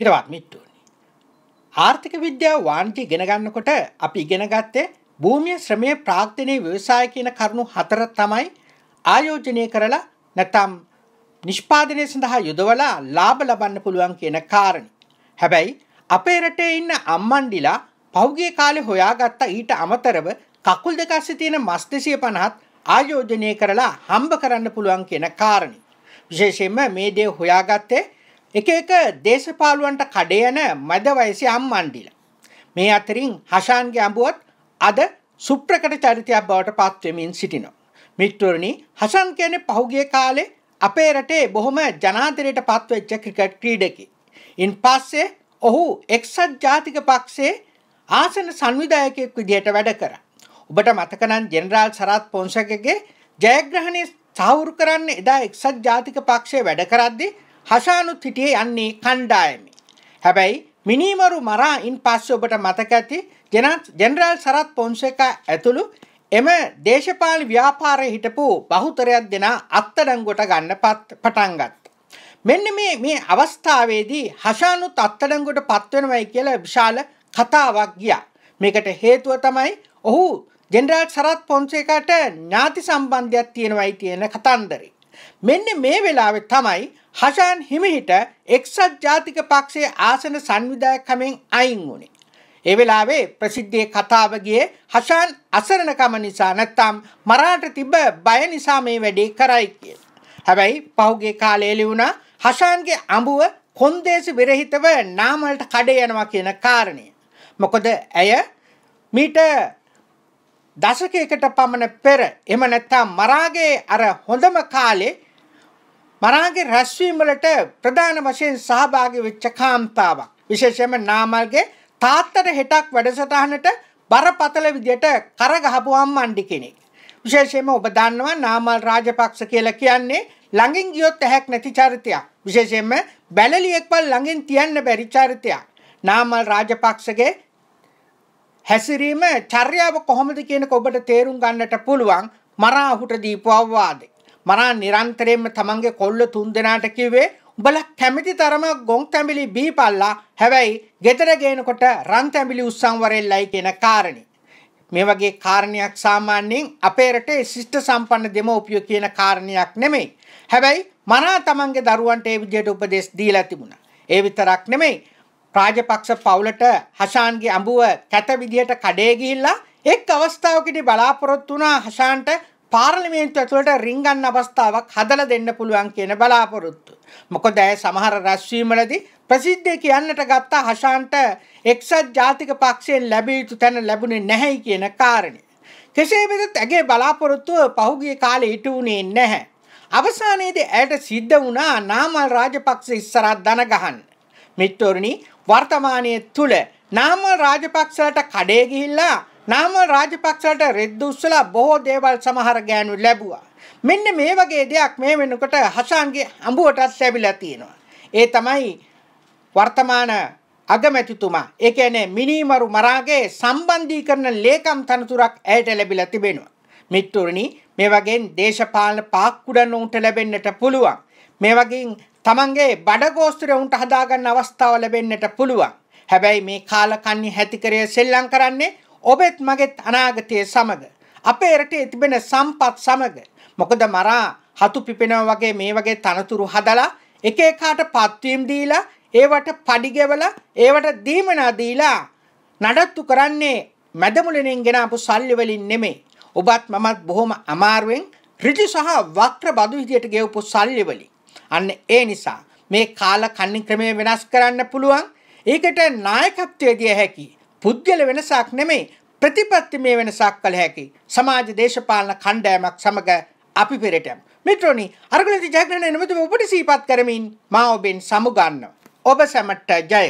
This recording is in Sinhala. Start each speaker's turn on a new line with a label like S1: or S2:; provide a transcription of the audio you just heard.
S1: හිරවත් මිට්ටුවනි. ආර්ථික විද්‍යාව වාණිජ්‍ය ඉගෙන ගන්නකොට අපි ඉගෙන ගත්තේ භූමිය ශ්‍රමය ප්‍රාක්‍තනය ව්‍යවසාය කියන කරුණු හතර තමයි ආයෝජනය කරලා නැතම් නිෂ්පාදනය සඳහා යොදවලා ලාභ ලබන්න පුළුවන් කියන කාරණ. හැබැයි අපේ රටේ ඉන්න අම්මන්ඩිලා පෞගිය කාලේ හොයාගත්තා ඊට අමතරව කකුල් දෙක අස්සේ තියෙන මස් 250ත් ආයෝජනය කරලා හම්බ කරන්න පුළුවන් කියන කාරණේ. විශේෂයෙන්ම මේ දේ හොයාගත්තේ එක එක දේශපාලුවන්ට කඩේ යන මැද වයසේ අම්මන්ඩිල. මේ අතරින් හෂාන්ගේ අඹුවත් අද සුප්‍රකට චරිතයක් බවට පත්වෙමින් සිටිනවා. මිත්‍රවරණි හසන් කියන්නේ පහුගිය කාලේ අපේ රටේ බොහොම ජනාදරයට පත්වෙච්ච ක්‍රිකට් ක්‍රීඩකයෙක්. ඉන් පස්සේ ඔහු එක්සත් ජාතික පක්ෂයේ ආසන සංවිධායකයෙක් විදිහට වැඩ කරා. ඔබට මතක නම් ජෙනරාල් සරත් පොන්සකගේ ජයග්‍රහණය සාහවුරු කරන්න එදා එක්සත් ජාතික පක්ෂයේ වැඩ කරද්දී හසානුත් හිටියේ යන්නේ කණ්ඩායමේ. හැබැයි මිනීමරු මරා ඉන් පස්සේ ඔබට මතක ඇති ජෙනරාල් සරත් පොන්සේකා ඇතුළු එම දේශපාලන ව්‍යාපාරයේ හිටපු බහුතරයක් දෙනා අත්අඩංගුවට ගන්න පටන් ගත්තා. මෙන්න මේ මේ අවස්ථාවේදී හෂානුත් අත්අඩංගුවට පත් වෙනවයි කියලා විශාල කතාවක් ගියා. මේකට හේතුව තමයි ඔහු ජෙනරාල් සරත් පොන්සේකාට ඥාති සම්බන්ධයක් තියෙනවයි කියන කතන්දරේ. මෙන්න මේ වෙලාවේ තමයි හසන් හිමිහිට එක්සත් ජාතික පක්ෂයේ ආසන සංවිධායකකමෙන් අයින් වුණේ. ඒ වෙලාවේ ප්‍රසිද්ධියේ කතාව ගියේ හසන් අසරණකම නිසා නැත්නම් මරාට තිබ බය නිසා මේ වැඩේ කරයි කියලා. හැබැයි පහුගිය කාලේ ලියුණා හසන්ගේ අඹුව කොන්දේසි විරහිතව නාමල්ට කඩේ යනවා කියන කාරණය. මොකද ඇය මීට දශකයකට පමණ පෙර එහෙම නැත්නම් මරාගේ අර හොඳම කාලේ මරාගේ රැස්වීම වලට ප්‍රධාන වශයෙන් සහභාගී වෙච්ච කාන්තාවක්. විශේෂයෙන්ම නාමල්ගේ තාත්තට හෙටක් වැඩසටහනට බරපතල විදියට කර ගහපුවාම් මණ්ඩි කෙනෙක්. විශේෂයෙන්ම ඔබ දන්නවා නාමල් රාජපක්ෂ කියලා කියන්නේ ළඟින් ගියොත් ඇහැක් නැති චරිතයක්. විශේෂයෙන්ම බැලලියෙක්වත් ළඟින් තියන්න බැරි චරිතයක්. නාමල් රාජපක්ෂගේ හැසිරීම චර්යාව කොහොමද කියනක ඔබට තේරුම් ගන්නට පුළුවන් මරා ඔහුට දීපු අවවාදේ. මරා නිරන්තරයෙන්ම තමන්ගේ කොල්ල තුන්දෙනාට කිව්වේ උඹලා කැමති තරම ගොන් තැඹිලි බීපල්ලා හැබැයි ගෙදර ගේනකොට රන් තැඹිලි උස්සම්වරෙල්ලයි කියන කාරණේ. මේ වගේ කාරණයක් සාමාන්‍යයෙන් අපේ රටේ ශිෂ්ට සම්පන්න දෙමව්පියෝ කියන කාරණයක් නෙමෙයි. හැබැයි මනා තමන්ගේ දරුවන්ට ඒ විදිහට උපදෙස් දීලා තිබුණා. ඒ විතරක් නෙමෙයි රාජපක්ෂ පවුලට හෂාන්ගේ අඹුව කැත විදිහට කඩේ ගිහිල්ලා එක් අවස්ථාවකදී බලාපොරොත්තු වුණා හෂාන්ට පාර්ලිමේන්තුව ඇතුළට රිංගන්න අවස්ථාවක් හදලා දෙන්න පුළුවන් කියන බලාපොරොත්තු. මොකද ඇය සමහර රැස්වීමලදී ප්‍රසිද්ධිය කියන්නට ගත්තා හෂාන්ට එක්සත් ජාතික පක්ෂයෙන් ලැබිය යුතු තැන ලැබුණේ නැහැයි කියන කාරණය. කෙසේ වෙතත් ඇගේ බලාපොරොත්තුව පහුගිය කාලේ ඉටු වුණේ නැහැ. අවසානයේදී ඇයට සිද්ධ වුණා නාමල් රාජපක්ෂ ඉස්සරහට දන ගහන්න. මිත්‍රෝරණි වර්තමානයේ තුල නාමල් රාජපක්ෂලට කඩේ ගිහිල්ලා නාමල් රාජපක්ෂට රෙද්ද උස්සලා බොහෝ දේවල් සමහර ගෑනු ලැබුවා. මෙන්න මේ වගේ දෙයක් මේ වෙනකොට හසාන්ගේ අඹුවටත් ලැබිලා තියෙනවා. ඒ තමයි වර්තමාන අගමැතිතුමා ඒ කියන්නේ මිනිමරු මරාගේ සම්බන්ධීකරණ ලේකම් තනතුරක් ඇයට ලැබිලා තිබෙනවා. මිත්තුරනි මේ වගේ දේශපාලන පාක්කුඩන උන්ට ලැබෙන්නට පුළුවන්. මේ වගේ තමන්ගේ බඩගෝස්තුරය උන්ට හදාගන්න අවස්ථාව ලැබෙන්නට පුළුවන්. හැබැයි මේ කාලකන්ණි හැතිකරය සෙල්ලම් කරන්නේ ඔබෙත් මගෙත් අනාගතය සමග. අපේ රටේ තිබෙන සම්පත් සමග. මොකද මරා හතු පිපෙනවා වගේ මේ වගේ තනතුරු හදලා එක එකාට පත්වීම් දීලා ඒවට පඩිගෙවල ඒවට දීමනා දීලා නඩත්තු කරන්නේ මැදමුලනින් ගෙනාපු සල්ලි වලින් නෙමෙයි. ඔබත් මමත් බොහොම අමාරුවෙන් ඍජු සහ වක්‍ර බදු විදියට ගෙවපු සල්ලි වලින්. අන්න ඒ නිසා මේ කාල කන්නි ක්‍රමය වෙනස් කරන්න පුළුවන්. ඒකට නායකත්වය දිය හැකියි. පුද්ගල වෙනසක් නෙමෙයි ප්‍රතිපත්තිමය වෙනසක් කළ හැකි සමාජ දේශපාලන කණ්ඩායමක් සමග අපි පෙරට මිත්‍රෝනි අරගලති ජයග්‍රහණ නිමිතුව ඔබට සීපත් කරමින් මා ඔබෙන් සමුගන්නවා ඔබ සැමට ජය